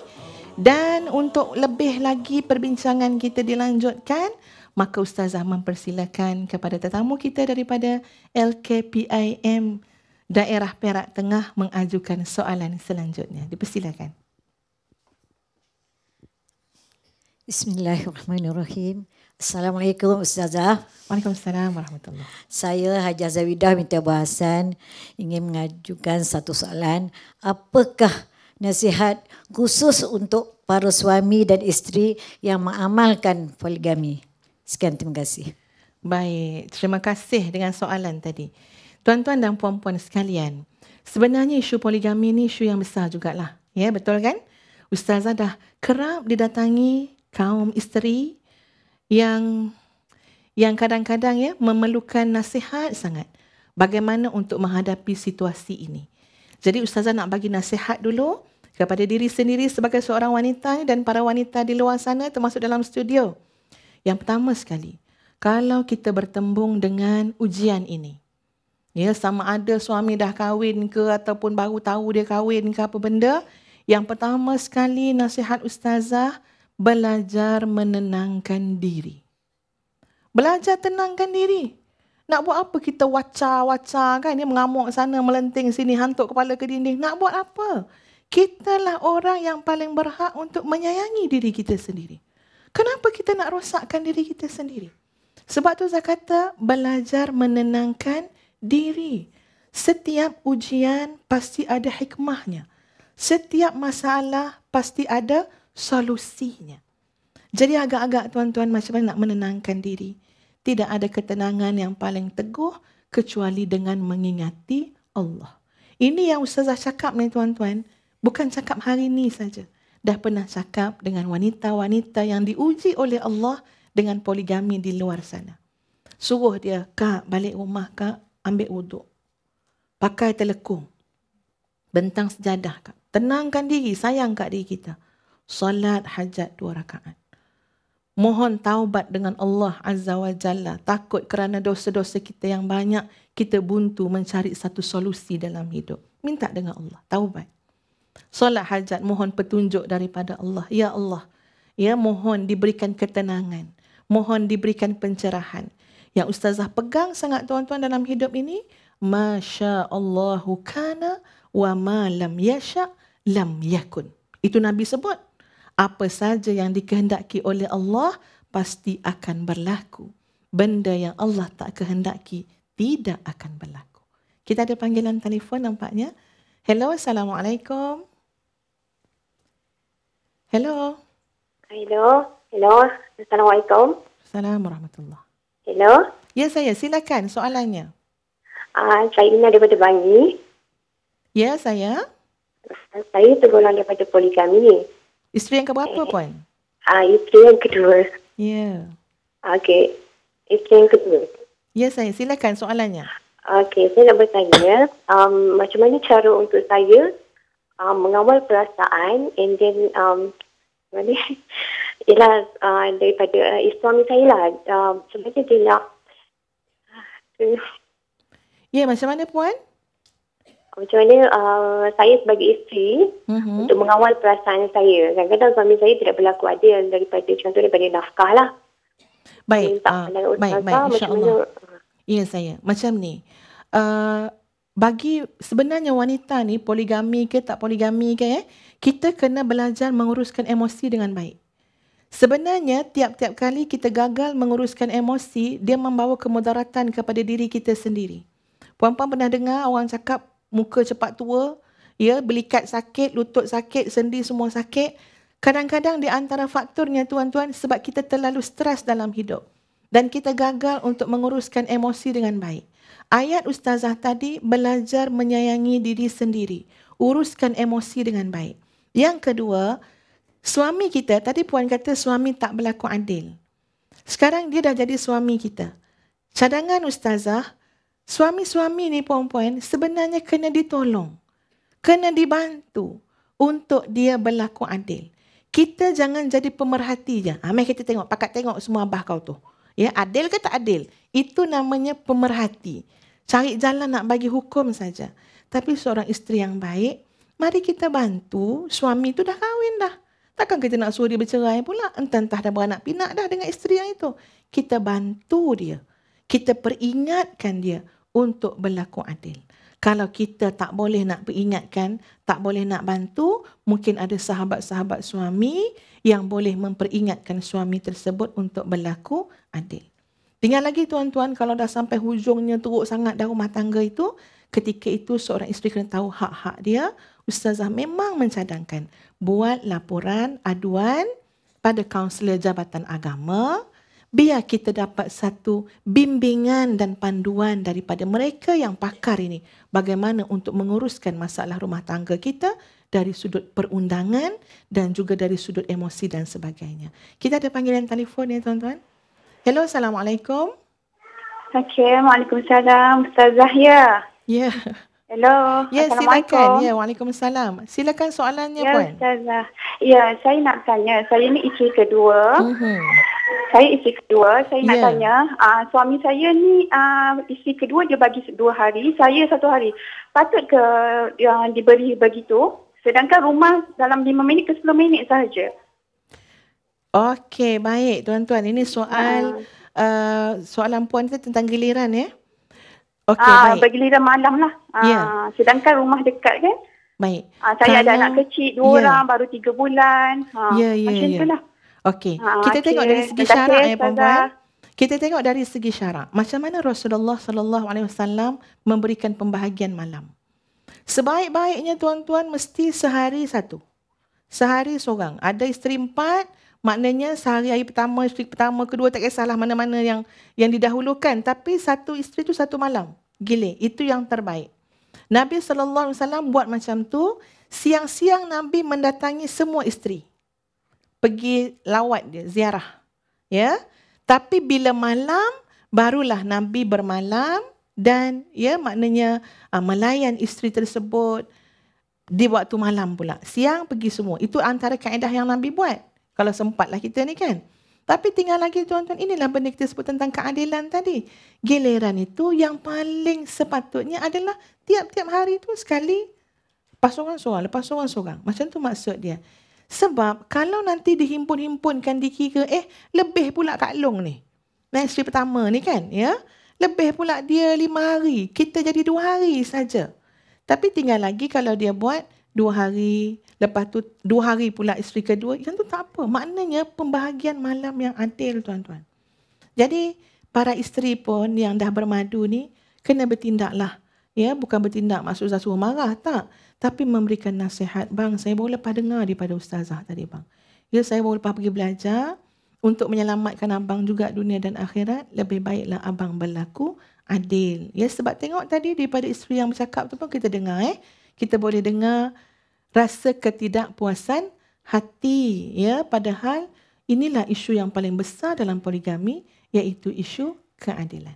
Speaker 1: Dan untuk lebih lagi perbincangan kita dilanjutkan, maka Ustazah mempersilakan kepada tetamu kita daripada LKPIM Daerah Perak Tengah mengajukan soalan selanjutnya. Dipersilakan. Bismillahirrahmanirrahim. Assalamualaikum Ustazah. Waalaikumsalam warahmatullahi Saya Haji Zawidah minta bahasan ingin mengajukan satu soalan. Apakah nasihat khusus untuk para suami dan isteri yang mengamalkan poligami? Sekian terima kasih. Baik, terima kasih dengan soalan tadi. Tuan-tuan dan puan-puan sekalian, sebenarnya isu poligami ini isu yang besar jugalah. Ya, betul kan? Ustazah dah kerap didatangi kaum isteri yang yang kadang-kadang ya memerlukan nasihat sangat bagaimana untuk menghadapi situasi ini. Jadi ustazah nak bagi nasihat dulu kepada diri sendiri sebagai seorang wanita ya, dan para wanita di luar sana termasuk dalam studio. Yang pertama sekali, kalau kita bertembung dengan ujian ini. Ya, sama ada suami dah kahwin ke ataupun baru tahu dia kahwin ke apa benda, yang pertama sekali nasihat ustazah belajar menenangkan diri. Belajar tenangkan diri. Nak buat apa kita waca-waca kan? Dia mengamuk sana, melenting sini, hantuk kepala ke dinding. Nak buat apa? Kitalah orang yang paling berhak untuk menyayangi diri kita sendiri. Kenapa kita nak rosakkan diri kita sendiri? Sebab tu saya kata belajar menenangkan diri. Setiap ujian pasti ada hikmahnya. Setiap masalah pasti ada solusinya. Jadi agak-agak tuan-tuan macam mana nak menenangkan diri? Tidak ada ketenangan yang paling teguh kecuali dengan mengingati Allah. Ini yang Ustazah cakap ni tuan-tuan. Bukan cakap hari ni saja. Dah pernah cakap dengan wanita-wanita yang diuji oleh Allah dengan poligami di luar sana. Suruh dia, kak balik rumah kak, ambil wuduk. Pakai telekung. Bentang sejadah kak. Tenangkan diri, sayang kak diri kita. Salat hajat dua rakaat. Mohon taubat dengan Allah Azza wa Jalla. Takut kerana dosa-dosa kita yang banyak, kita buntu mencari satu solusi dalam hidup. Minta dengan Allah, taubat. Salat hajat, mohon petunjuk daripada Allah. Ya Allah, ya mohon diberikan ketenangan. Mohon diberikan pencerahan. Yang ustazah pegang sangat tuan-tuan dalam hidup ini, Masya Allahu kana wa ma lam yasha lam yakun. Itu Nabi sebut apa saja yang dikehendaki oleh Allah pasti akan berlaku. Benda yang Allah tak kehendaki tidak akan berlaku. Kita ada panggilan telefon nampaknya. Hello, Assalamualaikum. Hello. Hello. Hello. Assalamualaikum. Assalamualaikum warahmatullahi wabarakatuh. Hello. Ya saya, silakan soalannya. Uh, saya ini daripada Bangi. Ya saya. Saya tergolong daripada poligami ni. Isteri yang keberapa eh, puan? Ah, uh, isteri yang kedua. Ya. Yeah. Okey. Isteri yang kedua. Ya yes, saya, silakan soalannya. Okey, saya nak bertanya, um, macam mana cara untuk saya um, mengawal perasaan and then, um, mana, ialah uh, daripada uh, suami saya lah, um, sebenarnya dia nak... ya, yeah, macam mana puan? Macam mana uh, saya sebagai isteri mm-hmm. untuk mengawal perasaan saya. Kadang-kadang suami saya tidak berlaku adil daripada contoh daripada nafkah lah. Baik. Uh, baik, baik. InsyaAllah. Ya, saya. Macam ni. Uh, bagi sebenarnya wanita ni poligami ke tak poligami ke eh, kita kena belajar menguruskan emosi dengan baik. Sebenarnya tiap-tiap kali kita gagal menguruskan emosi, dia membawa kemudaratan kepada diri kita sendiri. Puan-puan pernah dengar orang cakap muka cepat tua, ya, belikat sakit, lutut sakit, sendi semua sakit. Kadang-kadang di antara fakturnya tuan-tuan sebab kita terlalu stres dalam hidup dan kita gagal untuk menguruskan emosi dengan baik. Ayat ustazah tadi belajar menyayangi diri sendiri, uruskan emosi dengan baik. Yang kedua, suami kita tadi puan kata suami tak berlaku adil. Sekarang dia dah jadi suami kita. Cadangan ustazah Suami-suami ni puan-puan sebenarnya kena ditolong. Kena dibantu untuk dia berlaku adil. Kita jangan jadi pemerhati je. Ha, mari kita tengok, pakat tengok semua abah kau tu. Ya, adil ke tak adil? Itu namanya pemerhati. Cari jalan nak bagi hukum saja. Tapi seorang isteri yang baik, mari kita bantu suami tu dah kahwin dah. Takkan kita nak suruh dia bercerai pula. Entah-entah dah beranak pinak dah dengan isteri yang itu. Kita bantu dia. Kita peringatkan dia untuk berlaku adil. Kalau kita tak boleh nak peringatkan, tak boleh nak bantu, mungkin ada sahabat-sahabat suami yang boleh memperingatkan suami tersebut untuk berlaku adil. Tinggal lagi tuan-tuan, kalau dah sampai hujungnya teruk sangat dah rumah tangga itu, ketika itu seorang isteri kena tahu hak-hak dia, ustazah memang mencadangkan buat laporan aduan pada kaunselor jabatan agama biar kita dapat satu bimbingan dan panduan daripada mereka yang pakar ini bagaimana untuk menguruskan masalah rumah tangga kita dari sudut perundangan dan juga dari sudut emosi dan sebagainya. Kita ada panggilan telefon ya tuan-tuan. Hello, Assalamualaikum. Okay, Waalaikumsalam. Ustazah, ya. Ya. Hello. Yeah, silakan. Ya, Waalaikumsalam. Silakan soalannya, ya, Puan. Ya, Ustazah. Ya, saya nak tanya. Saya ni isteri kedua. Mm-hmm. Saya isteri kedua. Saya yeah. nak ya. tanya, uh, suami saya ni uh, isteri kedua dia bagi dua hari, saya satu hari. Patut ke yang uh, diberi begitu? Sedangkan rumah dalam lima minit ke sepuluh minit sahaja. Okey, baik tuan-tuan. Ini soal uh. Uh, soalan puan tu tentang giliran ya. Okey, uh, baik. Bergiliran malam lah. Uh, yeah. Sedangkan rumah dekat kan. Baik. Uh, saya Kalau, ada anak kecil, dua yeah. orang, baru tiga bulan. Ya, ya, ya. Macam yeah. itulah. Okey, ha, kita okay. tengok dari segi syarak ya perempuan. Kita tengok dari segi syarak. Macam mana Rasulullah sallallahu alaihi wasallam memberikan pembahagian malam? Sebaik-baiknya tuan-tuan mesti sehari satu. Sehari seorang. Ada isteri empat, maknanya sehari hari pertama, isteri pertama, kedua tak kisahlah mana-mana yang yang didahulukan. Tapi satu isteri tu satu malam. Gile, itu yang terbaik. Nabi sallallahu alaihi wasallam buat macam tu, siang-siang Nabi mendatangi semua isteri pergi lawat dia, ziarah. Ya. Tapi bila malam barulah Nabi bermalam dan ya maknanya uh, melayan isteri tersebut di waktu malam pula. Siang pergi semua. Itu antara kaedah yang Nabi buat. Kalau sempatlah kita ni kan. Tapi tinggal lagi tuan-tuan, inilah benda kita sebut tentang keadilan tadi. Giliran itu yang paling sepatutnya adalah tiap-tiap hari itu sekali pasangan seorang, lepas seorang seorang. Macam tu maksud dia. Sebab kalau nanti dihimpun-himpunkan dikira eh lebih pula Kak Long ni. Next pertama ni kan ya. Lebih pula dia lima hari. Kita jadi dua hari saja. Tapi tinggal lagi kalau dia buat dua hari. Lepas tu dua hari pula isteri kedua. Yang tu tak apa. Maknanya pembahagian malam yang adil tuan-tuan. Jadi para isteri pun yang dah bermadu ni kena bertindaklah. Ya, bukan bertindak maksud saya suruh marah tak tapi memberikan nasihat bang saya baru lepas dengar daripada ustazah tadi bang ya saya baru lepas pergi belajar untuk menyelamatkan abang juga dunia dan akhirat lebih baiklah abang berlaku adil ya sebab tengok tadi daripada isteri yang bercakap tu pun kita dengar eh kita boleh dengar rasa ketidakpuasan hati ya padahal inilah isu yang paling besar dalam poligami iaitu isu keadilan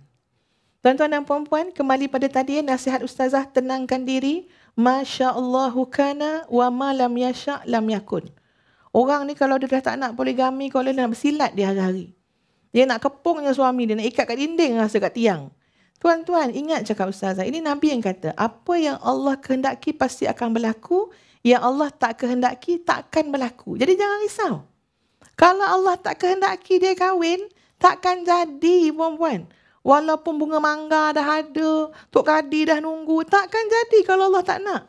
Speaker 1: Tuan-tuan dan puan-puan, kembali pada tadi nasihat ustazah tenangkan diri. Masya Allahu kana wa ma lam yasha' lam yakun. Orang ni kalau dia dah tak nak poligami, kalau dia nak bersilat dia hari-hari. Dia nak kepung dengan suami, dia nak ikat kat dinding rasa kat tiang. Tuan-tuan, ingat cakap ustazah. Ini Nabi yang kata, apa yang Allah kehendaki pasti akan berlaku. Yang Allah tak kehendaki, takkan berlaku. Jadi jangan risau. Kalau Allah tak kehendaki dia kahwin, takkan jadi puan-puan. Walaupun bunga mangga dah ada, Tok Kadi dah nunggu, takkan jadi kalau Allah tak nak.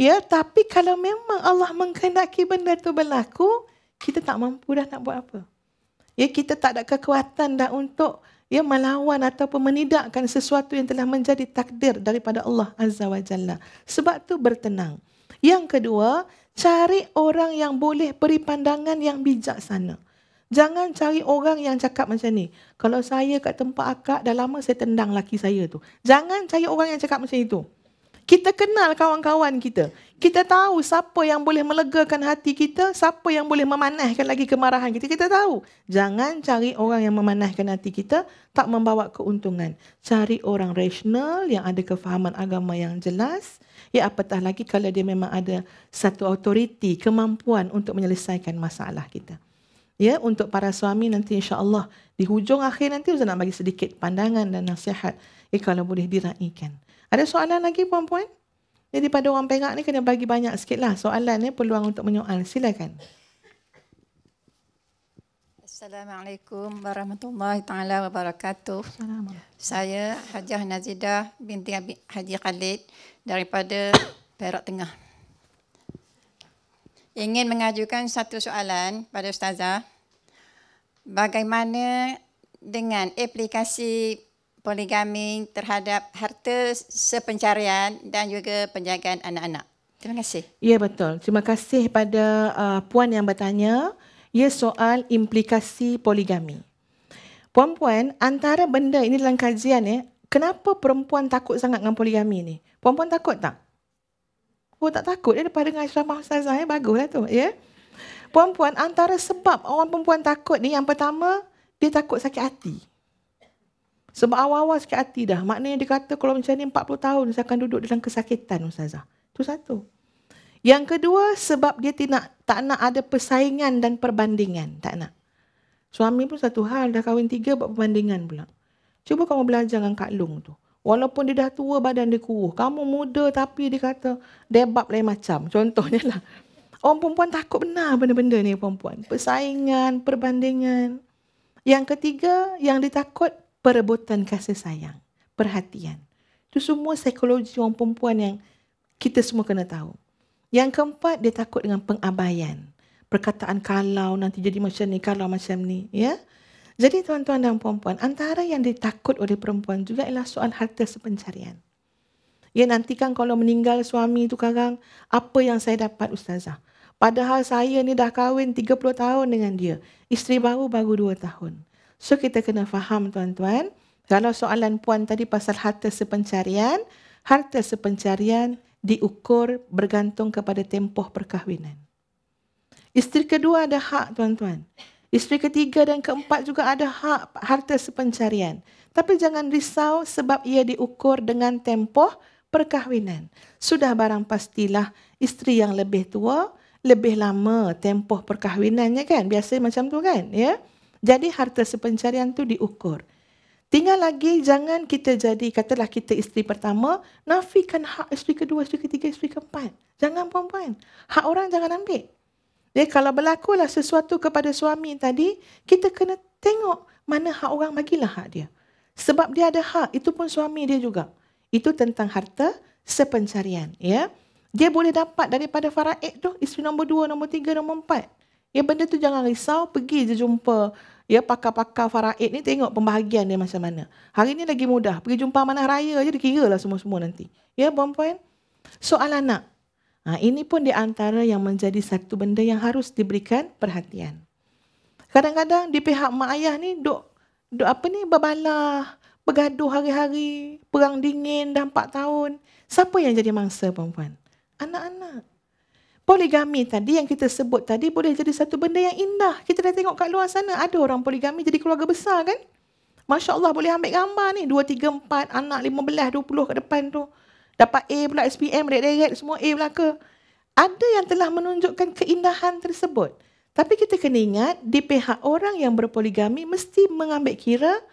Speaker 1: Ya, tapi kalau memang Allah menghendaki benda tu berlaku, kita tak mampu dah nak buat apa. Ya, kita tak ada kekuatan dah untuk ya melawan ataupun menidakkan sesuatu yang telah menjadi takdir daripada Allah Azza wa Jalla. Sebab tu bertenang. Yang kedua, cari orang yang boleh beri pandangan yang bijaksana. sana. Jangan cari orang yang cakap macam ni. Kalau saya kat tempat akak, dah lama saya tendang laki saya tu. Jangan cari orang yang cakap macam itu. Kita kenal kawan-kawan kita. Kita tahu siapa yang boleh melegakan hati kita, siapa yang boleh memanahkan lagi kemarahan kita. Kita tahu. Jangan cari orang yang memanahkan hati kita, tak membawa keuntungan. Cari orang rasional yang ada kefahaman agama yang jelas. Ya apatah lagi kalau dia memang ada satu autoriti, kemampuan untuk menyelesaikan masalah kita ya untuk para suami nanti insyaallah di hujung akhir nanti Ustaz nak bagi sedikit pandangan dan nasihat ya eh, kalau boleh diraikan ada soalan lagi puan-puan jadi ya, pada orang Perak ni kena bagi banyak sikit lah soalan ni ya, peluang untuk menyoal silakan Assalamualaikum warahmatullahi taala wabarakatuh. Saya Hajah Nazidah binti Abi Haji Khalid daripada Perak Tengah ingin mengajukan satu soalan pada ustazah bagaimana dengan aplikasi poligami terhadap harta sepencarian dan juga penjagaan anak-anak terima kasih ya betul terima kasih pada uh, puan yang bertanya ia ya, soal implikasi poligami puan-puan antara benda ini dalam kajian eh kenapa perempuan takut sangat dengan poligami ni puan-puan takut tak apa tak takut ya lepas dengar ceramah ustazah ya baguslah tu ya. Puan-puan antara sebab orang perempuan takut ni yang pertama dia takut sakit hati. Sebab awal-awal sakit hati dah. Maknanya dia kata kalau macam ni 40 tahun saya akan duduk dalam kesakitan ustazah. Tu satu. Yang kedua sebab dia tidak tak nak ada persaingan dan perbandingan, tak nak. Suami pun satu hal dah kahwin tiga buat perbandingan pula. Cuba kamu belajar dengan Kak Long tu. Walaupun dia dah tua, badan dia kuruh. Kamu muda tapi dia kata debab lain macam. Contohnya lah. Orang perempuan takut benar benda-benda ni perempuan. Persaingan, perbandingan. Yang ketiga, yang ditakut perebutan kasih sayang. Perhatian. Itu semua psikologi orang perempuan yang kita semua kena tahu. Yang keempat, dia takut dengan pengabaian. Perkataan kalau nanti jadi macam ni, kalau macam ni. Ya? Yeah? Jadi tuan-tuan dan puan-puan, antara yang ditakut oleh perempuan juga ialah soal harta sepencarian. Ya nanti kan kalau meninggal suami tu sekarang, apa yang saya dapat ustazah? Padahal saya ni dah kahwin 30 tahun dengan dia. Isteri baru baru 2 tahun. So kita kena faham tuan-tuan, kalau soalan puan tadi pasal harta sepencarian, harta sepencarian diukur bergantung kepada tempoh perkahwinan. Isteri kedua ada hak tuan-tuan. Isteri ketiga dan keempat juga ada hak harta sepencarian. Tapi jangan risau sebab ia diukur dengan tempoh perkahwinan. Sudah barang pastilah isteri yang lebih tua lebih lama tempoh perkahwinannya kan. Biasa macam tu kan. ya. Jadi harta sepencarian tu diukur. Tinggal lagi jangan kita jadi katalah kita isteri pertama nafikan hak isteri kedua, isteri ketiga, isteri keempat. Jangan puan-puan. Hak orang jangan ambil. Jadi kalau berlakulah sesuatu kepada suami tadi, kita kena tengok mana hak orang bagilah hak dia. Sebab dia ada hak, itu pun suami dia juga. Itu tentang harta sepencarian. Ya. Dia boleh dapat daripada faraid tu, isteri nombor dua, nombor tiga, nombor empat. Ya benda tu jangan risau, pergi je jumpa ya pakar-pakar faraid ni tengok pembahagian dia macam mana. Hari ni lagi mudah, pergi jumpa mana raya je dikira lah semua-semua nanti. Ya puan-puan. Soal anak. Nah ha, ini pun di antara yang menjadi satu benda yang harus diberikan perhatian. Kadang-kadang di pihak mak ayah ni dok dok apa ni berbalah, bergaduh hari-hari, perang dingin dah 4 tahun. Siapa yang jadi mangsa perempuan? Anak-anak. Poligami tadi yang kita sebut tadi boleh jadi satu benda yang indah. Kita dah tengok kat luar sana ada orang poligami jadi keluarga besar kan? Masya Allah boleh ambil gambar ni. Dua, tiga, empat, anak lima belas, dua puluh ke depan tu. Dapat A pula SPM, red-red, semua A ke. Ada yang telah menunjukkan keindahan tersebut. Tapi kita kena ingat, di pihak orang yang berpoligami mesti mengambil kira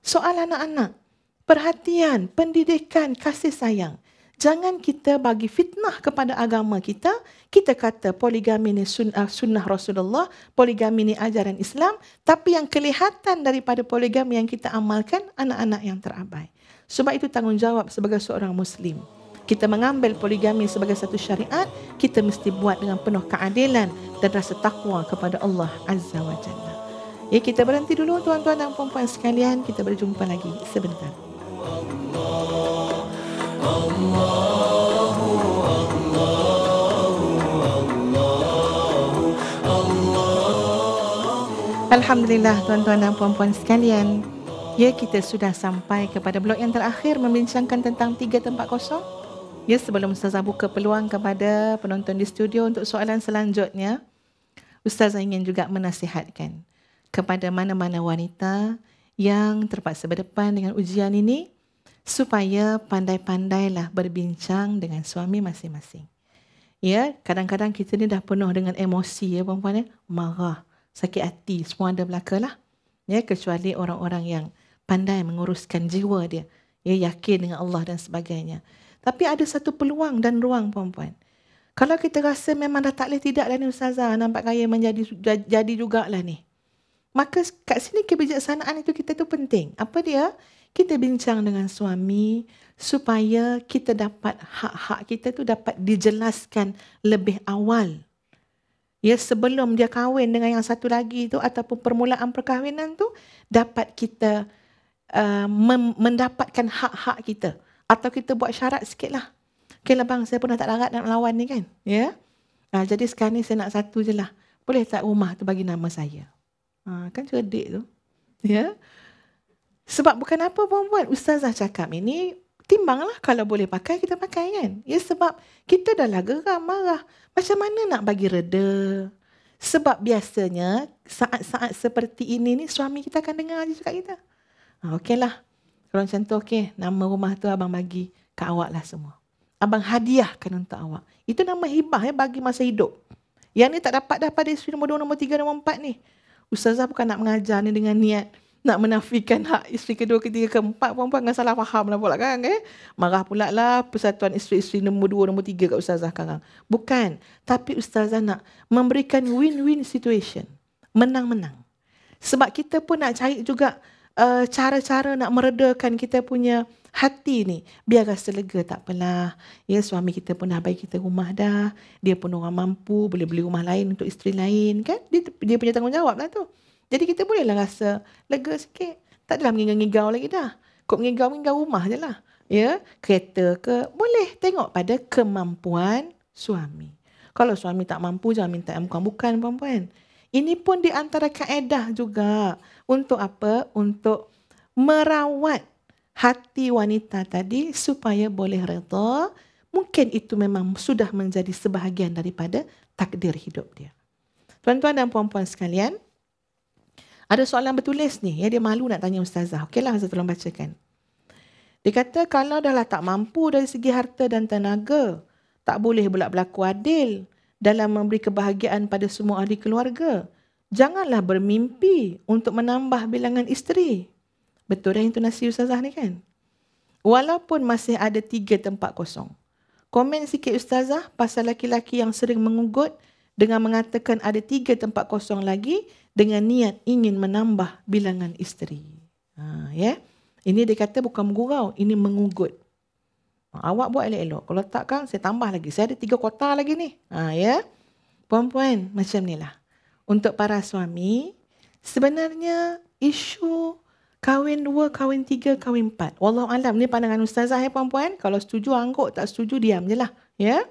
Speaker 1: soal anak-anak. Perhatian, pendidikan, kasih sayang. Jangan kita bagi fitnah kepada agama kita. Kita kata poligami ni sunnah, sunnah Rasulullah, poligami ni ajaran Islam. Tapi yang kelihatan daripada poligami yang kita amalkan, anak-anak yang terabaikan. Sebab itu tanggungjawab sebagai seorang Muslim. Kita mengambil poligami sebagai satu syariat, kita mesti buat dengan penuh keadilan dan rasa takwa kepada Allah Azza wa Jalla. Ya, kita berhenti dulu tuan-tuan dan puan-puan sekalian. Kita berjumpa lagi sebentar. Alhamdulillah tuan-tuan dan puan-puan sekalian. Ya, kita sudah sampai kepada blok yang terakhir membincangkan tentang tiga tempat kosong. Ya, sebelum Ustazah buka peluang kepada penonton di studio untuk soalan selanjutnya, Ustazah ingin juga menasihatkan kepada mana-mana wanita yang terpaksa berdepan dengan ujian ini supaya pandai-pandailah berbincang dengan suami masing-masing. Ya, kadang-kadang kita ni dah penuh dengan emosi ya perempuan ya, marah, sakit hati, semua ada belakalah. Ya, kecuali orang-orang yang pandai menguruskan jiwa dia ya yakin dengan Allah dan sebagainya tapi ada satu peluang dan ruang perempuan. kalau kita rasa memang dah tak boleh tidak lah ni ustazah nampak kaya menjadi jadi jugalah ni maka kat sini kebijaksanaan itu kita tu penting apa dia kita bincang dengan suami supaya kita dapat hak-hak kita tu dapat dijelaskan lebih awal. Ya sebelum dia kahwin dengan yang satu lagi tu ataupun permulaan perkahwinan tu dapat kita Uh, mem- mendapatkan hak-hak kita. Atau kita buat syarat sikit lah. Okay lah bang, saya pun dah tak larat nak melawan ni kan. Ya? Yeah? Ha, jadi sekarang ni saya nak satu je lah. Boleh tak rumah tu bagi nama saya? Ha, kan cerdik tu. Ya? Yeah? Sebab bukan apa perempuan. Ustazah cakap ini, timbanglah kalau boleh pakai, kita pakai kan. Ya sebab kita dah lah geram, marah. Macam mana nak bagi reda? Sebab biasanya saat-saat seperti ini ni suami kita akan dengar je cakap kita. Ha, okeylah. Kalau macam tu okey. Nama rumah tu abang bagi ke awak lah semua. Abang hadiahkan untuk awak. Itu nama hibah ya bagi masa hidup. Yang ni tak dapat dah pada isteri nombor dua, nombor tiga, nombor empat ni. Ustazah bukan nak mengajar ni dengan niat nak menafikan hak isteri kedua, ketiga, keempat perempuan. nggak salah faham lah pula kan. Eh? Marah pula lah persatuan isteri-isteri nombor dua, nombor tiga kat Ustazah sekarang. Bukan. Tapi Ustazah nak memberikan win-win situation. Menang-menang. Sebab kita pun nak cari juga uh, cara-cara nak meredakan kita punya hati ni. biar Biarkan selega tak apalah. Ya, suami kita pun dah bagi kita rumah dah. Dia pun orang mampu, boleh beli rumah lain untuk isteri lain kan. Dia, dia punya tanggungjawab lah tu. Jadi kita bolehlah rasa lega sikit. Tak adalah mengigau-ngigau lagi dah. Kok mengigau-ngigau rumah je lah. Ya, kereta ke. Boleh tengok pada kemampuan suami. Kalau suami tak mampu, jangan minta yang bukan-bukan perempuan. Ini pun di antara kaedah juga untuk apa? Untuk merawat hati wanita tadi supaya boleh reda. Mungkin itu memang sudah menjadi sebahagian daripada takdir hidup dia. Tuan-tuan dan puan-puan sekalian, ada soalan bertulis ni. Ya, dia malu nak tanya ustazah. Okeylah, saya tolong bacakan. Dia kata, kalau dah lah tak mampu dari segi harta dan tenaga, tak boleh pula berlaku adil dalam memberi kebahagiaan pada semua ahli keluarga janganlah bermimpi untuk menambah bilangan isteri. Betul dah intonasi Ustazah ni kan? Walaupun masih ada tiga tempat kosong. Komen sikit Ustazah pasal laki-laki yang sering mengugut dengan mengatakan ada tiga tempat kosong lagi dengan niat ingin menambah bilangan isteri. Ha, ya? Yeah? Ini dia kata bukan menggurau, ini mengugut. Ha, awak buat elok-elok. Kalau tak kan, saya tambah lagi. Saya ada tiga kota lagi ni. Ha, ya? Yeah? Puan-puan, macam ni lah untuk para suami, sebenarnya isu kahwin dua, kahwin tiga, kahwin empat. Wallahu alam ni pandangan ustazah ya puan-puan. Kalau setuju angguk, tak setuju diam je lah. Ya?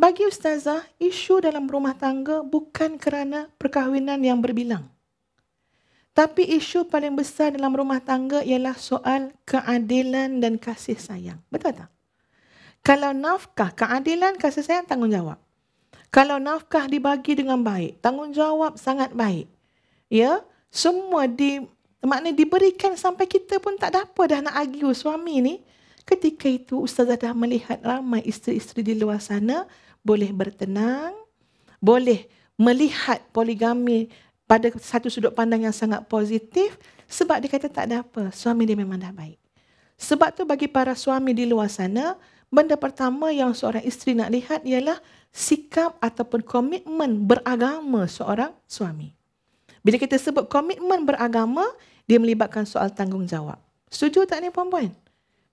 Speaker 1: Bagi ustazah, isu dalam rumah tangga bukan kerana perkahwinan yang berbilang. Tapi isu paling besar dalam rumah tangga ialah soal keadilan dan kasih sayang. Betul tak? Kalau nafkah, keadilan, kasih sayang, tanggungjawab. Kalau nafkah dibagi dengan baik, tanggungjawab sangat baik. Ya, semua di maknanya diberikan sampai kita pun tak ada apa dah nak argue suami ni. Ketika itu ustazah dah melihat ramai isteri-isteri di luar sana boleh bertenang, boleh melihat poligami pada satu sudut pandang yang sangat positif sebab dia kata tak ada apa, suami dia memang dah baik. Sebab tu bagi para suami di luar sana, benda pertama yang seorang isteri nak lihat ialah sikap ataupun komitmen beragama seorang suami. Bila kita sebut komitmen beragama, dia melibatkan soal tanggungjawab. Setuju tak ni puan-puan?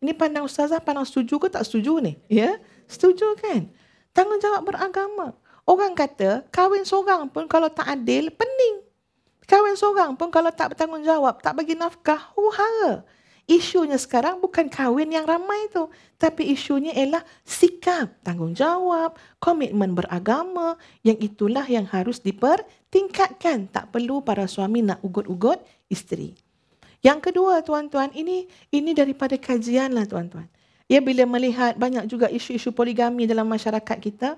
Speaker 1: Ini pandang ustazah, pandang setuju ke tak setuju ni? Ya, setuju kan? Tanggungjawab beragama. Orang kata, kahwin seorang pun kalau tak adil, pening. Kahwin seorang pun kalau tak bertanggungjawab, tak bagi nafkah, huhara. Oh, isunya sekarang bukan kahwin yang ramai tu. Tapi isunya ialah sikap, tanggungjawab, komitmen beragama yang itulah yang harus dipertingkatkan. Tak perlu para suami nak ugut-ugut isteri. Yang kedua tuan-tuan, ini ini daripada kajian lah tuan-tuan. Ya bila melihat banyak juga isu-isu poligami dalam masyarakat kita,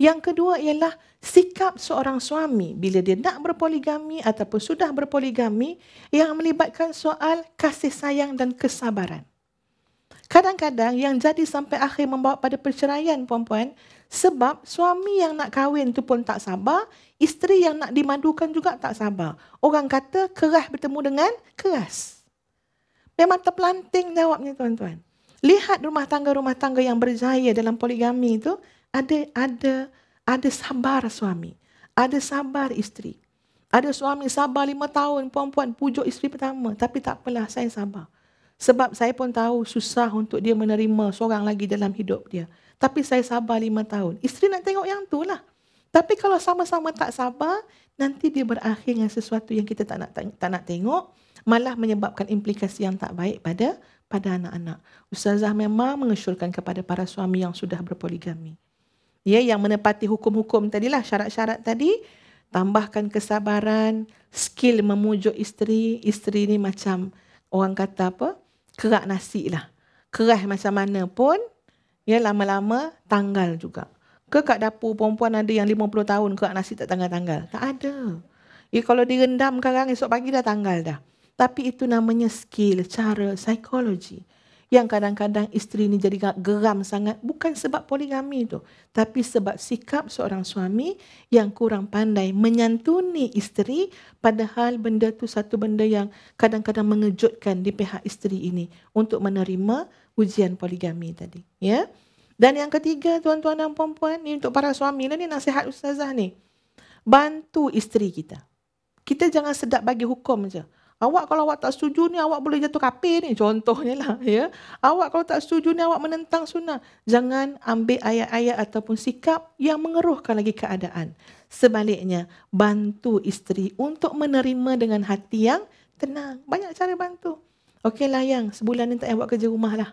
Speaker 1: yang kedua ialah sikap seorang suami bila dia nak berpoligami ataupun sudah berpoligami yang melibatkan soal kasih sayang dan kesabaran. Kadang-kadang yang jadi sampai akhir membawa pada perceraian puan-puan sebab suami yang nak kahwin tu pun tak sabar, isteri yang nak dimadukan juga tak sabar. Orang kata keras bertemu dengan keras. Memang terpelanting jawabnya tuan-tuan. Lihat rumah tangga-rumah tangga yang berjaya dalam poligami itu, ada ada ada sabar suami, ada sabar isteri. Ada suami sabar lima tahun, puan-puan pujuk isteri pertama. Tapi tak apalah, saya sabar. Sebab saya pun tahu susah untuk dia menerima seorang lagi dalam hidup dia. Tapi saya sabar lima tahun. Isteri nak tengok yang tu lah. Tapi kalau sama-sama tak sabar, nanti dia berakhir dengan sesuatu yang kita tak nak, tak, tak nak tengok. Malah menyebabkan implikasi yang tak baik pada pada anak-anak. Ustazah memang mengesyorkan kepada para suami yang sudah berpoligami ya yang menepati hukum-hukum tadi lah, syarat-syarat tadi tambahkan kesabaran skill memujuk isteri isteri ni macam orang kata apa kerak nasi lah kerah macam mana pun ya lama-lama tanggal juga ke kat dapur perempuan ada yang 50 tahun kerak nasi tak tanggal-tanggal tak ada ya kalau direndam sekarang esok pagi dah tanggal dah tapi itu namanya skill cara psikologi yang kadang-kadang isteri ni jadi geram sangat bukan sebab poligami tu tapi sebab sikap seorang suami yang kurang pandai menyantuni isteri padahal benda tu satu benda yang kadang-kadang mengejutkan di pihak isteri ini untuk menerima ujian poligami tadi ya dan yang ketiga tuan-tuan dan puan-puan ni untuk para suami lah ni nasihat ustazah ni bantu isteri kita kita jangan sedap bagi hukum je Awak kalau awak tak setuju ni awak boleh jatuh kafir ni contohnya lah ya. Awak kalau tak setuju ni awak menentang sunnah. Jangan ambil ayat-ayat ataupun sikap yang mengeruhkan lagi keadaan. Sebaliknya, bantu isteri untuk menerima dengan hati yang tenang. Banyak cara bantu. Okey lah yang sebulan ni tak awak buat kerja rumah lah.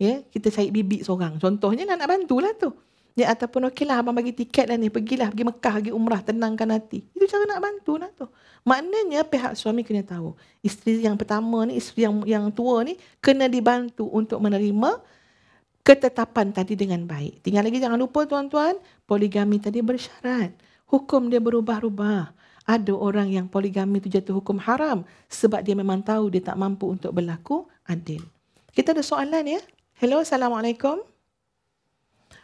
Speaker 1: Ya, kita cari bibik seorang. Contohnya lah nak bantulah tu. Ya ataupun okeylah abang bagi tiket dah ni pergilah pergi Mekah pergi umrah tenangkan hati. Itu cara nak bantu nak lah tu. Maknanya pihak suami kena tahu. Isteri yang pertama ni, isteri yang yang tua ni kena dibantu untuk menerima ketetapan tadi dengan baik. Tinggal lagi jangan lupa tuan-tuan, poligami tadi bersyarat. Hukum dia berubah-ubah. Ada orang yang poligami tu jatuh hukum haram sebab dia memang tahu dia tak mampu untuk berlaku adil. Kita ada soalan ya. Hello, Assalamualaikum. Assalamualaikum.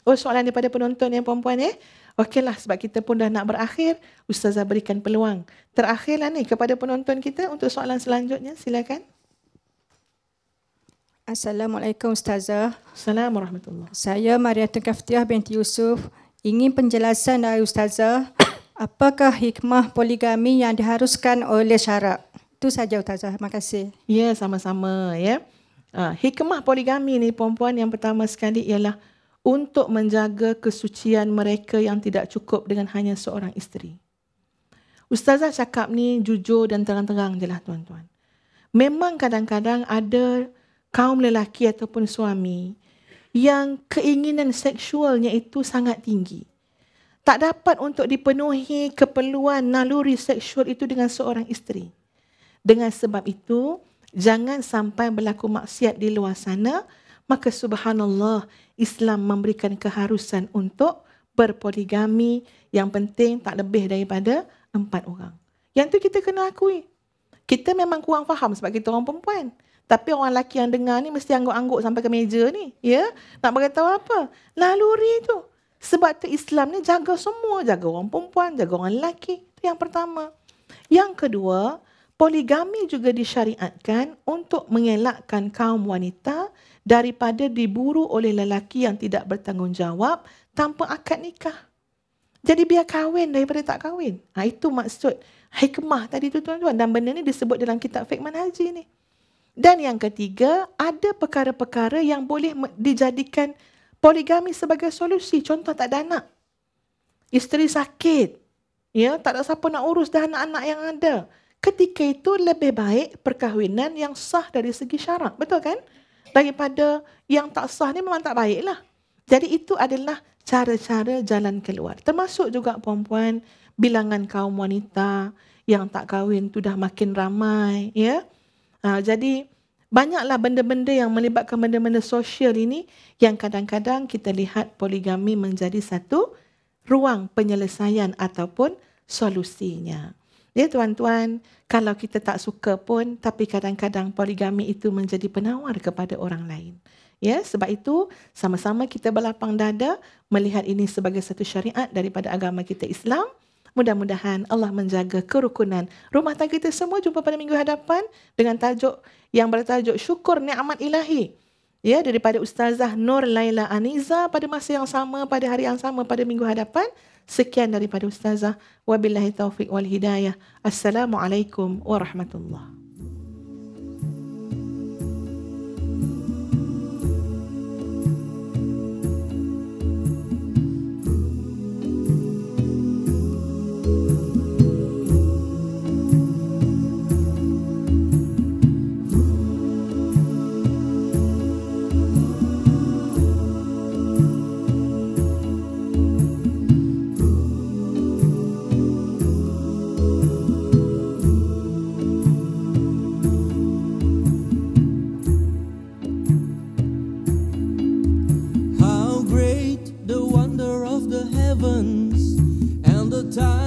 Speaker 1: Oh, soalan daripada penonton yang perempuan eh. Okeylah sebab kita pun dah nak berakhir, ustazah berikan peluang. Terakhirlah ni kepada penonton kita untuk soalan selanjutnya, silakan. Assalamualaikum ustazah. Assalamualaikum warahmatullahi. Saya Maria Tengkaftiah binti Yusuf. Ingin penjelasan dari ustazah, apakah hikmah poligami yang diharuskan oleh syarak? Itu saja ustazah. Terima kasih. Ya, sama-sama ya. Ah, hikmah poligami ni perempuan yang pertama sekali ialah untuk menjaga kesucian mereka yang tidak cukup dengan hanya seorang isteri. Ustazah cakap ni jujur dan terang-terang je lah tuan-tuan. Memang kadang-kadang ada kaum lelaki ataupun suami yang keinginan seksualnya itu sangat tinggi. Tak dapat untuk dipenuhi keperluan naluri seksual itu dengan seorang isteri. Dengan sebab itu, jangan sampai berlaku maksiat di luar sana, maka subhanallah Islam memberikan keharusan untuk berpoligami yang penting tak lebih daripada empat orang. Yang tu kita kena akui. Kita memang kurang faham sebab kita orang perempuan. Tapi orang lelaki yang dengar ni mesti angguk-angguk sampai ke meja ni. Ya? Nak beritahu apa? Naluri tu. Sebab tu Islam ni jaga semua. Jaga orang perempuan, jaga orang lelaki. Itu yang pertama. Yang kedua, Poligami juga disyariatkan untuk mengelakkan kaum wanita daripada diburu oleh lelaki yang tidak bertanggungjawab tanpa akad nikah. Jadi biar kahwin daripada tak kahwin. Ha, itu maksud hikmah tadi tu tuan-tuan. Dan benda ni disebut dalam kitab Fikman Haji ni. Dan yang ketiga, ada perkara-perkara yang boleh dijadikan poligami sebagai solusi. Contoh tak ada anak. Isteri sakit. Ya, tak ada siapa nak urus dah anak-anak yang ada ketika itu lebih baik perkahwinan yang sah dari segi syarak. Betul kan? Daripada yang tak sah ni memang tak baiklah. Jadi itu adalah cara-cara jalan keluar. Termasuk juga perempuan, bilangan kaum wanita yang tak kahwin tu dah makin ramai. ya. Uh, jadi banyaklah benda-benda yang melibatkan benda-benda sosial ini yang kadang-kadang kita lihat poligami menjadi satu ruang penyelesaian ataupun solusinya. Ya tuan-tuan, kalau kita tak suka pun tapi kadang-kadang poligami itu menjadi penawar kepada orang lain. Ya, sebab itu sama-sama kita berlapang dada melihat ini sebagai satu syariat daripada agama kita Islam. Mudah-mudahan Allah menjaga kerukunan rumah tangga kita semua jumpa pada minggu hadapan dengan tajuk yang bertajuk syukur nikmat ilahi. Ya, daripada Ustazah Nur Laila Aniza pada masa yang sama pada hari yang sama pada minggu hadapan. Sekian daripada Ustazah. Wabillahi taufiq wal hidayah. Assalamualaikum warahmatullahi and the time